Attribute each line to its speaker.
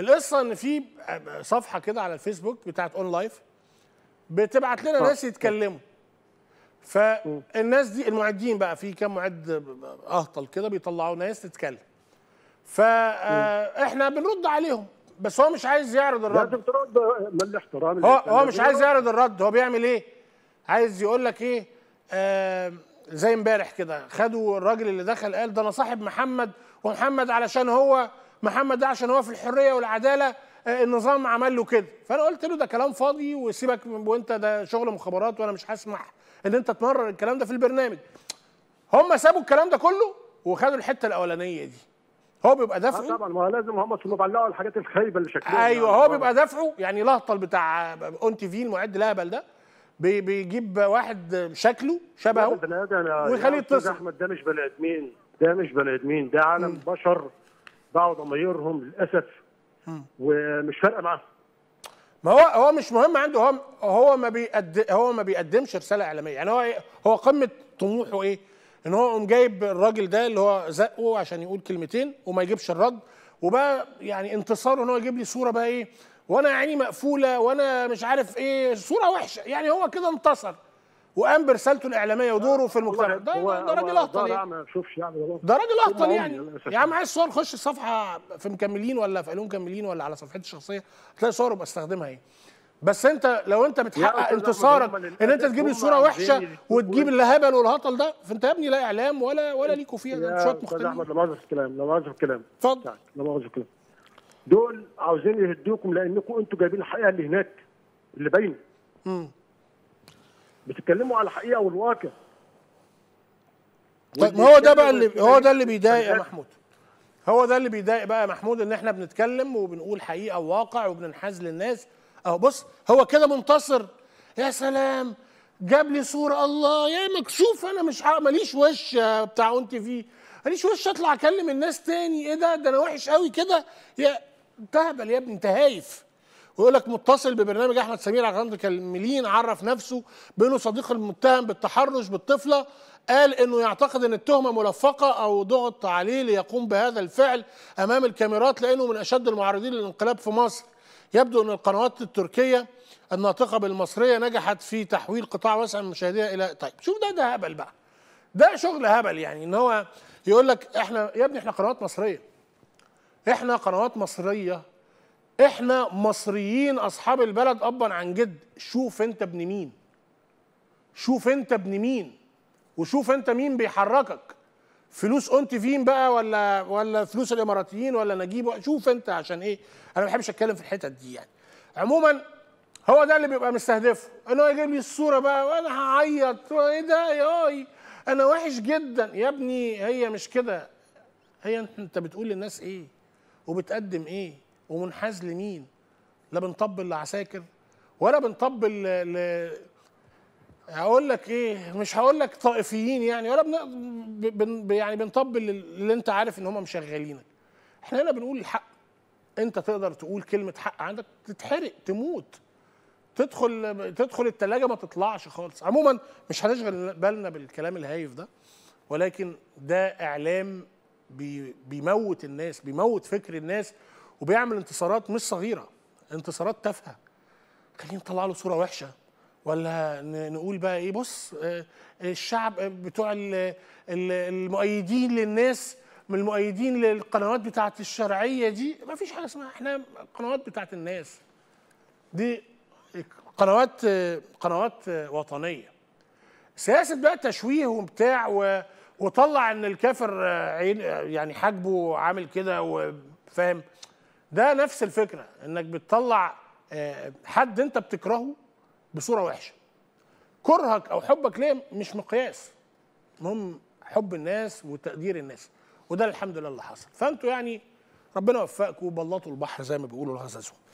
Speaker 1: القصه ان في صفحه كده على الفيسبوك بتاعت اون لايف بتبعت لنا ناس آه. يتكلموا فالناس دي المعدين بقى في كام معد اهطل كده بيطلعوا ناس تتكلم فاحنا بنرد عليهم بس هو مش عايز يعرض الرد لازم ترد بالاحترام هو, هو مش عايز يعرض الرد هو بيعمل ايه عايز يقول لك ايه آه زي امبارح كده خدوا الراجل اللي دخل قال ده انا صاحب محمد ومحمد علشان هو محمد ده عشان هو في الحريه والعداله آه، النظام عمل له كده فانا قلت له ده كلام فاضي وسيبك وانت ده شغل مخابرات وانا مش هسمح ان انت تمرر الكلام ده في البرنامج هم سابوا الكلام ده كله وخدوا الحته الاولانيه دي هو بيبقى دافعه آه طبعا ما لازم هم اصل علقوا الحاجات الخايبه اللي شكلها ايوه يعني. هو بيبقى دافعه يعني لهطل بتاع اون تي في المعد الاهبل ده بي بيجيب واحد شكله شبهه ويخليه يتصل احمد ده مش بني ادمين ده مش بني ادمين ده عالم بشر ضاعوا ضمايرهم للاسف ومش فارقه معاهم ما هو هو مش مهم عنده هو هو ما بيقد هو ما بيقدمش رساله اعلاميه يعني هو إيه، هو قمه طموحه ايه؟ ان هو قام جايب الراجل ده اللي هو زقه عشان يقول كلمتين وما يجيبش الرد وبقى يعني انتصاره ان هو يجيب لي صوره بقى ايه وانا عيني مقفوله وانا مش عارف ايه صوره وحشه يعني هو كده انتصر وقام برسالته الاعلاميه ودوره في المجتمع ده, راجل اهطل يعني, يعني ده راجل اهطل يعني يا عم عايز صور خش الصفحه في مكملين ولا في علوم مكملين ولا على صفحتي الشخصيه تلاقي صوره بستخدمها ايه بس انت لو انت بتحقق انتصارك ان انت تجيب لي صوره وحشه وتجيب إيه؟ الهبل والهطل ده فانت يا ابني لا اعلام ولا ولا ليكوا فيها شويه مختلفين يا احمد لا مؤاخذه في الكلام لا مؤاخذه في الكلام اتفضل يعني لا مؤاخذه في الكلام دول عاوزين يهدوكم لانكم انتوا جايبين الحقيقه اللي هناك اللي باينه بتتكلموا على الحقيقه والواقع طيب ما هو ده بقى اللي هو ده اللي بيضايق يا محمود هو ده اللي بيضايق بقى يا محمود ان احنا بنتكلم وبنقول حقيقه وواقع وبننحاز للناس اهو بص هو كده منتصر يا سلام جاب لي صوره الله يا مكسوف انا مش ماليش وش بتاع اون تي في ماليش وش اطلع اكلم الناس تاني ايه ده ده انا وحش قوي كده يا تهبل يا ابني انت هايف ويقول لك متصل ببرنامج احمد سمير على قناه المكملين عرف نفسه بانه صديق المتهم بالتحرش بالطفله قال انه يعتقد ان التهمه ملفقه او ضغط عليه ليقوم بهذا الفعل امام الكاميرات لانه من اشد المعارضين للانقلاب في مصر يبدو ان القنوات التركيه الناطقه بالمصريه نجحت في تحويل قطاع واسع من مشاهديها الى طيب شوف ده ده هبل بقى ده شغل هبل يعني ان هو يقول لك احنا يا ابني احنا قنوات مصريه احنا قنوات مصريه احنا مصريين اصحاب البلد ابا عن جد شوف انت ابن مين شوف انت ابن مين وشوف انت مين بيحركك فلوس اون فين بقى ولا ولا فلوس الاماراتيين ولا نجيب شوف انت عشان ايه انا ما بحبش اتكلم في الحتت دي يعني عموما هو ده اللي بيبقى مستهدفه ان هو يجيب لي الصوره بقى وانا هعيط ايه ده ياي انا وحش جدا يا ابني هي مش كده هي انت بتقول للناس ايه وبتقدم ايه ومنحاز لمين لا بنطبل لعساكر ولا بنطبل ل... هقول لك ايه مش هقول لك طائفيين يعني ولا بن... بن... يعني بنطبل اللي انت عارف ان هم مشغلينك احنا هنا بنقول الحق انت تقدر تقول كلمه حق عندك تتحرق تموت تدخل تدخل التلاجة ما تطلعش خالص عموما مش هنشغل بالنا بالكلام الهايف ده ولكن ده اعلام بي... بيموت الناس بيموت فكر الناس وبيعمل انتصارات مش صغيره انتصارات تافهه خلينا نطلع له صوره وحشه ولا نقول بقى ايه بص آه، الشعب بتوع المؤيدين للناس من المؤيدين للقنوات بتاعه الشرعيه دي ما فيش حاجه اسمها احنا القنوات بتاعه الناس دي قنوات قنوات وطنيه سياسه بقى تشويه وبتاع وطلع ان الكافر عين يعني حاجبه عامل كده وفاهم ده نفس الفكره انك بتطلع آه، حد انت بتكرهه بصوره وحشه كرهك او حبك ليه مش مقياس المهم حب الناس وتقدير الناس وده الحمد لله اللي حصل فانتوا يعني ربنا وفقكم وبلطوا البحر زي ما بيقولوا الغزازون